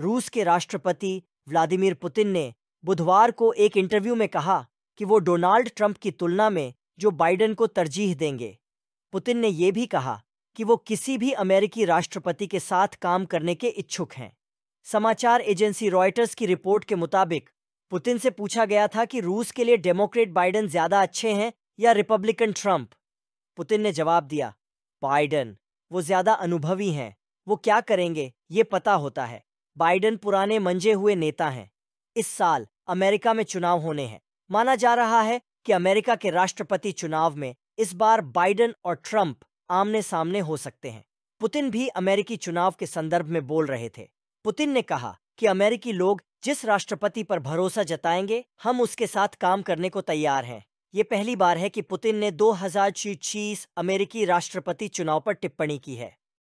रूस के राष्ट्रपति व्लादिमीर पुतिन ने बुधवार को एक इंटरव्यू में कहा कि वो डोनाल्ड ट्रंप की तुलना में जो बाइडेन को तरजीह देंगे पुतिन ने यह भी कहा कि वो किसी भी अमेरिकी राष्ट्रपति के साथ काम करने के इच्छुक हैं समाचार एजेंसी रॉयटर्स की रिपोर्ट के मुताबिक पुतिन से पूछा गया था कि रूस के लिए डेमोक्रेट बाइडेन ज्यादा अच्छे हैं या रिपब्लिकन ट्रंप पुतिन ने जवाब दिया बाइडेन वो ज्यादा अनुभवी हैं वो क्या करेंगे ये पता होता है बाइडेन पुराने मंजे हुए नेता हैं इस साल अमेरिका में चुनाव होने हैं माना जा रहा है कि अमेरिका के राष्ट्रपति चुनाव में इस बार बाइडेन और ट्रंप आमने सामने हो सकते हैं पुतिन भी अमेरिकी चुनाव के संदर्भ में बोल रहे थे पुतिन ने कहा कि अमेरिकी लोग जिस राष्ट्रपति पर भरोसा जताएंगे हम उसके साथ काम करने को तैयार हैं ये पहली बार है कि पुतिन ने दो अमेरिकी राष्ट्रपति चुनाव पर टिप्पणी की है